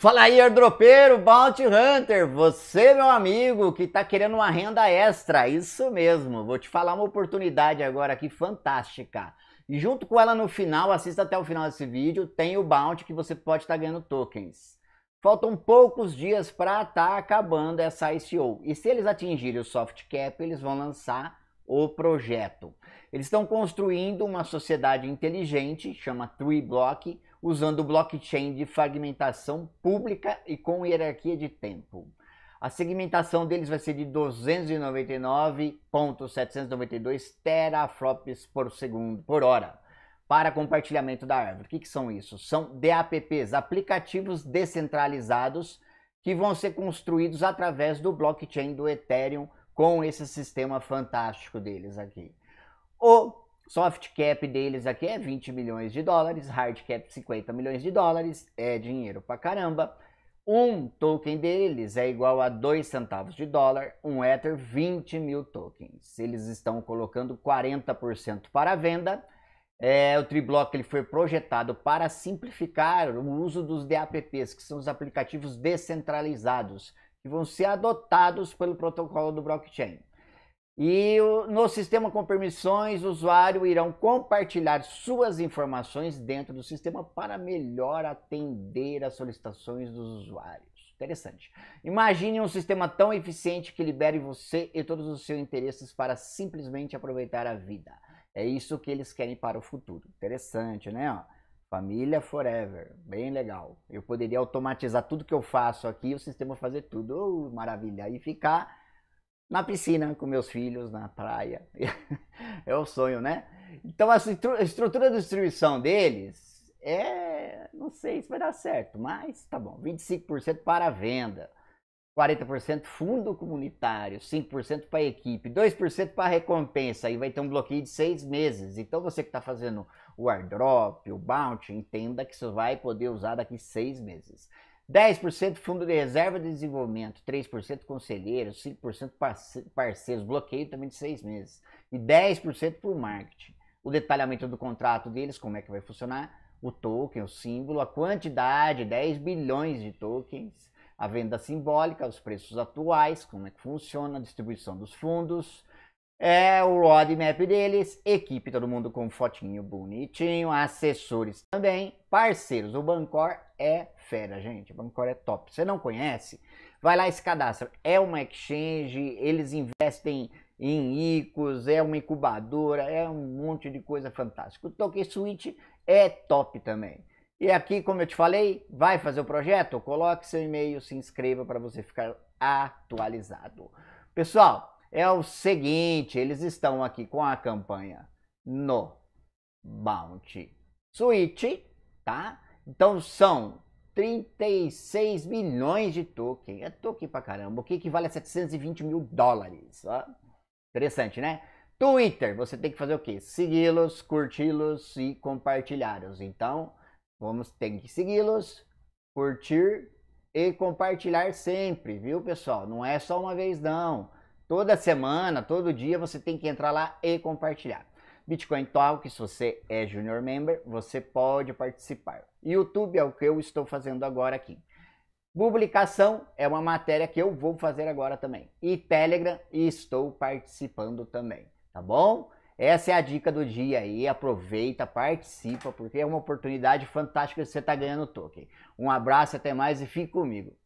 Fala aí, airdropeiro, Bounty Hunter, você, meu amigo, que tá querendo uma renda extra, isso mesmo. Vou te falar uma oportunidade agora aqui fantástica. E junto com ela no final, assista até o final desse vídeo, tem o Bounty que você pode estar tá ganhando tokens. Faltam poucos dias para estar tá acabando essa ICO. E se eles atingirem o soft cap, eles vão lançar o projeto. Eles estão construindo uma sociedade inteligente, chama Tree Block, usando blockchain de fragmentação pública e com hierarquia de tempo. A segmentação deles vai ser de 299.792 teraflops por segundo por hora para compartilhamento da árvore. O que, que são isso? São DApps, aplicativos descentralizados que vão ser construídos através do blockchain do Ethereum com esse sistema fantástico deles aqui. O soft cap deles aqui é 20 milhões de dólares, hard cap 50 milhões de dólares, é dinheiro pra caramba. Um token deles é igual a 2 centavos de dólar, um Ether 20 mil tokens. Eles estão colocando 40% para venda. É, o Triblock ele foi projetado para simplificar o uso dos DApps, que são os aplicativos descentralizados, que vão ser adotados pelo protocolo do blockchain. E no sistema com permissões, o usuário irão compartilhar suas informações dentro do sistema para melhor atender às solicitações dos usuários. Interessante. Imagine um sistema tão eficiente que libere você e todos os seus interesses para simplesmente aproveitar a vida. É isso que eles querem para o futuro. Interessante, né? Família Forever, bem legal. Eu poderia automatizar tudo que eu faço aqui, o sistema fazer tudo, oh, maravilha. E ficar na piscina com meus filhos, na praia. é o sonho, né? Então a estrutura de distribuição deles é. Não sei se vai dar certo, mas tá bom. 25% para venda. 40% fundo comunitário, 5% para equipe, 2% para recompensa, e vai ter um bloqueio de seis meses. Então você que está fazendo o airdrop, o bounty, entenda que você vai poder usar daqui seis meses. 10% fundo de reserva de desenvolvimento, 3% conselheiros, 5% parceiros, bloqueio também de seis meses. E 10% para o marketing. O detalhamento do contrato deles, como é que vai funcionar, o token, o símbolo, a quantidade, 10 bilhões de tokens a venda simbólica, os preços atuais, como é que funciona, a distribuição dos fundos, é o roadmap deles, equipe, todo mundo com fotinho bonitinho, assessores também, parceiros. O Bancor é fera, gente. O Bancor é top. Você não conhece? Vai lá e se cadastra. É uma exchange, eles investem em ICOs, é uma incubadora, é um monte de coisa fantástica. O Token Switch é top também. E aqui, como eu te falei, vai fazer o projeto? Coloque seu e-mail, se inscreva para você ficar atualizado. Pessoal, é o seguinte, eles estão aqui com a campanha no Bounty Suite, tá? Então são 36 milhões de token. É token pra caramba, o que equivale a 720 mil dólares. Ó. Interessante, né? Twitter, você tem que fazer o quê? Segui-los, curti-los e compartilhá-los. Então, Vamos ter que segui-los, curtir e compartilhar sempre, viu, pessoal? Não é só uma vez não. Toda semana, todo dia você tem que entrar lá e compartilhar. Bitcoin Talk, se você é Junior Member, você pode participar. YouTube é o que eu estou fazendo agora aqui. Publicação é uma matéria que eu vou fazer agora também. E Telegram estou participando também, tá bom? Essa é a dica do dia aí, aproveita, participa, porque é uma oportunidade fantástica que você está ganhando token. Um abraço, até mais e fique comigo.